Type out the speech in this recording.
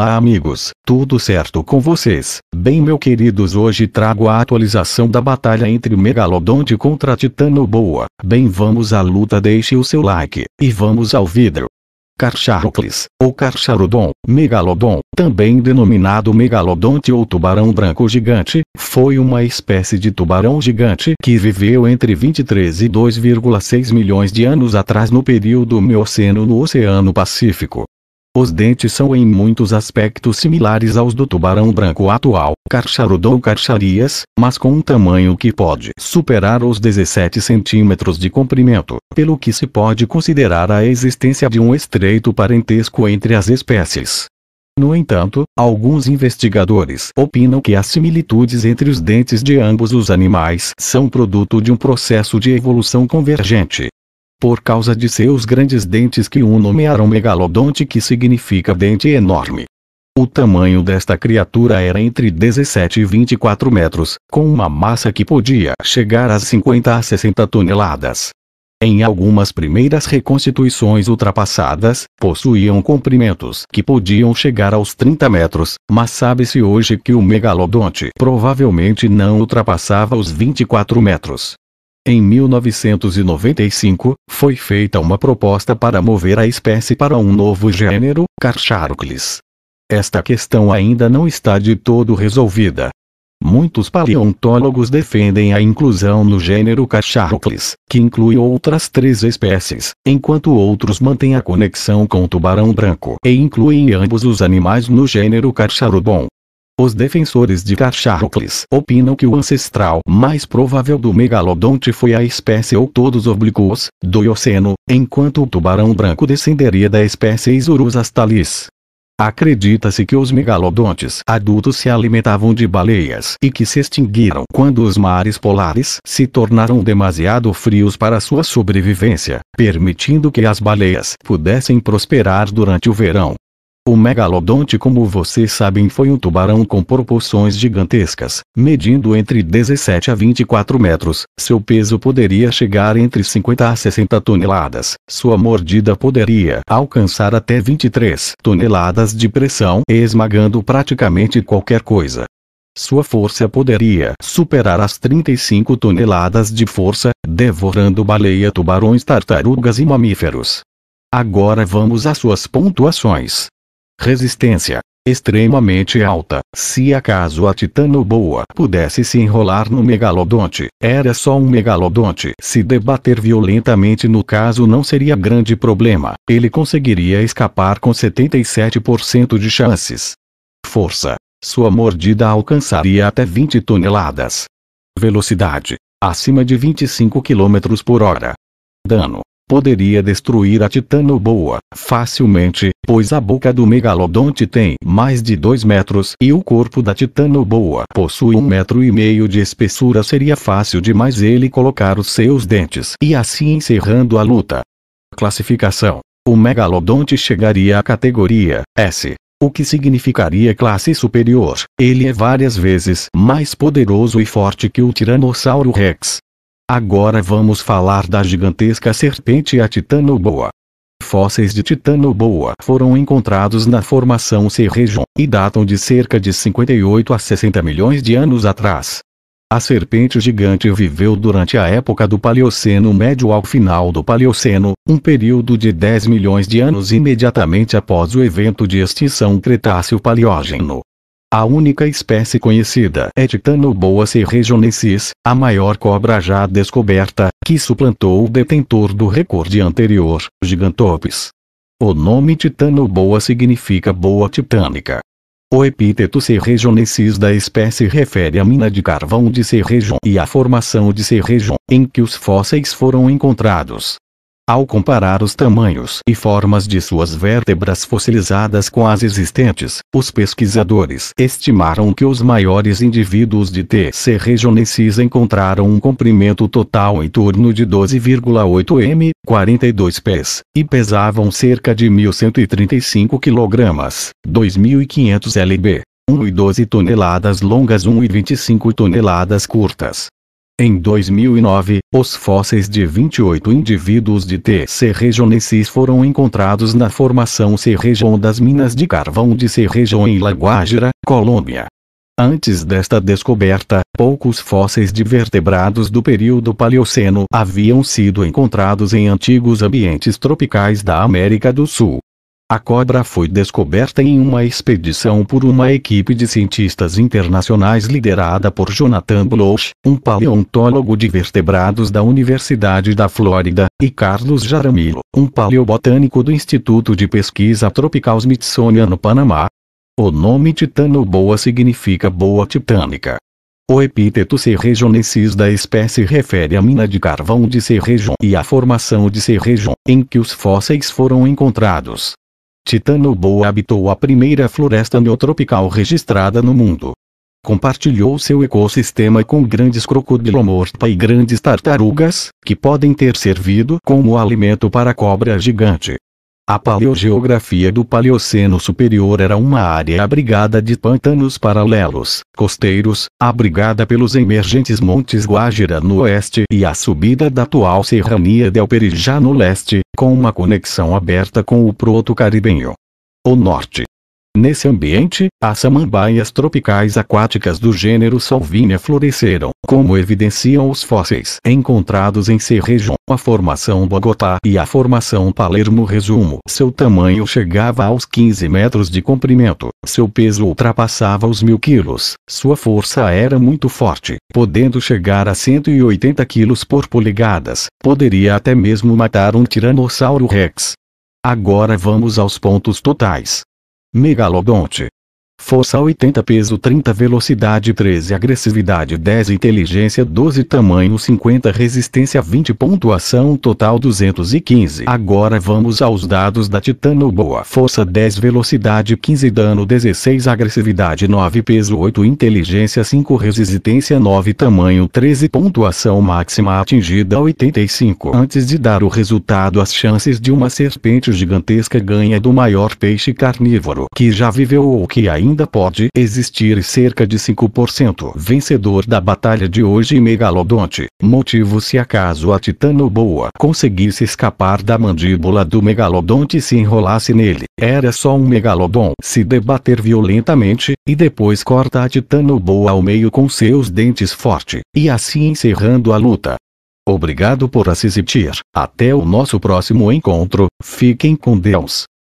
Olá amigos, tudo certo com vocês? Bem meu queridos hoje trago a atualização da batalha entre Megalodonte contra Titano Boa. Bem vamos à luta deixe o seu like, e vamos ao vidro. Carcharocles, ou Carcharodon, Megalodon, também denominado Megalodonte ou Tubarão Branco Gigante, foi uma espécie de tubarão gigante que viveu entre 23 e 2,6 milhões de anos atrás no período Mioceno no Oceano Pacífico. Os dentes são em muitos aspectos similares aos do tubarão branco atual, ou carcharias, mas com um tamanho que pode superar os 17 centímetros de comprimento, pelo que se pode considerar a existência de um estreito parentesco entre as espécies. No entanto, alguns investigadores opinam que as similitudes entre os dentes de ambos os animais são produto de um processo de evolução convergente, por causa de seus grandes dentes que o nomearam megalodonte que significa dente enorme. O tamanho desta criatura era entre 17 e 24 metros, com uma massa que podia chegar às 50 a 60 toneladas. Em algumas primeiras reconstituições ultrapassadas, possuíam comprimentos que podiam chegar aos 30 metros, mas sabe-se hoje que o megalodonte provavelmente não ultrapassava os 24 metros. Em 1995, foi feita uma proposta para mover a espécie para um novo gênero, Carcharocles. Esta questão ainda não está de todo resolvida. Muitos paleontólogos defendem a inclusão no gênero Carcharocles, que inclui outras três espécies, enquanto outros mantêm a conexão com o tubarão branco e incluem ambos os animais no gênero Carcharobon. Os defensores de Cacharocles opinam que o ancestral mais provável do megalodonte foi a espécie ou todos oblíquos do Ioceno, enquanto o tubarão branco descenderia da espécie Isurus astalis. Acredita-se que os megalodontes adultos se alimentavam de baleias e que se extinguiram quando os mares polares se tornaram demasiado frios para sua sobrevivência, permitindo que as baleias pudessem prosperar durante o verão, o megalodonte como vocês sabem foi um tubarão com proporções gigantescas, medindo entre 17 a 24 metros, seu peso poderia chegar entre 50 a 60 toneladas, sua mordida poderia alcançar até 23 toneladas de pressão esmagando praticamente qualquer coisa. Sua força poderia superar as 35 toneladas de força, devorando baleia, tubarões, tartarugas e mamíferos. Agora vamos às suas pontuações resistência extremamente alta. Se acaso a boa pudesse se enrolar no megalodonte, era só um megalodonte. Se debater violentamente no caso não seria grande problema. Ele conseguiria escapar com 77% de chances. Força. Sua mordida alcançaria até 20 toneladas. Velocidade. Acima de 25 km por hora. Dano poderia destruir a Titanoboa facilmente, pois a boca do megalodonte tem mais de 2 metros e o corpo da Titanoboa possui um metro e meio de espessura seria fácil demais ele colocar os seus dentes e assim encerrando a luta. Classificação o megalodonte chegaria à categoria S, o que significaria classe superior. Ele é várias vezes mais poderoso e forte que o Tiranossauro Rex, Agora vamos falar da gigantesca serpente a Titanoboa. Fósseis de Titanoboa foram encontrados na formação Cerrejon e datam de cerca de 58 a 60 milhões de anos atrás. A serpente gigante viveu durante a época do Paleoceno Médio ao final do Paleoceno, um período de 10 milhões de anos imediatamente após o evento de extinção Cretáceo-Paleógeno. A única espécie conhecida é Titanoboa rejonensis, a maior cobra já descoberta, que suplantou o detentor do recorde anterior, Gigantopis. O nome Titanoboa significa boa titânica. O epíteto Cerrejonensis da espécie refere à mina de carvão de Cerrejon e à formação de Cerrejon, em que os fósseis foram encontrados. Ao comparar os tamanhos e formas de suas vértebras fossilizadas com as existentes, os pesquisadores estimaram que os maiores indivíduos de T. regionensis encontraram um comprimento total em torno de 12,8 m, 42 pés, e pesavam cerca de 1.135 kg, 2.500 lb. 1 e 12 toneladas longas 1 e 25 toneladas curtas. Em 2009, os fósseis de 28 indivíduos de T. serrejonensis foram encontrados na formação Serrejon das minas de carvão de Serrejon em Laguajira, Colômbia. Antes desta descoberta, poucos fósseis de vertebrados do período Paleoceno haviam sido encontrados em antigos ambientes tropicais da América do Sul. A cobra foi descoberta em uma expedição por uma equipe de cientistas internacionais liderada por Jonathan Bloch, um paleontólogo de vertebrados da Universidade da Flórida, e Carlos Jaramillo, um paleobotânico do Instituto de Pesquisa Tropical Smithsonian no Panamá. O nome Titanoboa significa boa titânica. O epíteto Cerrejonensis da espécie refere à mina de carvão de Cerrejon e à formação de Cerrejon, em que os fósseis foram encontrados. Titanoboa habitou a primeira floresta neotropical registrada no mundo. Compartilhou seu ecossistema com grandes crocodilomorfa e grandes tartarugas, que podem ter servido como alimento para a cobra gigante. A paleogeografia do Paleoceno Superior era uma área abrigada de pântanos paralelos, costeiros, abrigada pelos emergentes Montes Guajira no oeste e a subida da atual Serrania del Perijá no leste, com uma conexão aberta com o proto-caribenho. O norte Nesse ambiente, as samambaias tropicais aquáticas do gênero Salvinia floresceram, como evidenciam os fósseis encontrados em Serrejão. A formação Bogotá e a formação Palermo resumo. Seu tamanho chegava aos 15 metros de comprimento, seu peso ultrapassava os mil quilos, sua força era muito forte, podendo chegar a 180 quilos por polegadas, poderia até mesmo matar um tiranossauro rex. Agora vamos aos pontos totais megalodonte Força 80 peso 30 velocidade 13 agressividade 10 inteligência 12 tamanho 50 resistência 20 pontuação total 215 Agora vamos aos dados da Titano Boa Força 10 velocidade 15 dano 16 agressividade 9 peso 8 inteligência 5 resistência 9 tamanho 13 pontuação máxima atingida 85 Antes de dar o resultado as chances de uma serpente gigantesca ganha do maior peixe carnívoro que já viveu ou que ainda ainda pode existir cerca de 5% vencedor da batalha de hoje Megalodonte, motivo se acaso a Titanoboa conseguisse escapar da mandíbula do Megalodonte e se enrolasse nele. Era só um Megalodon se debater violentamente, e depois corta a Titanoboa ao meio com seus dentes forte, e assim encerrando a luta. Obrigado por assistir. Até o nosso próximo encontro. Fiquem com Deus.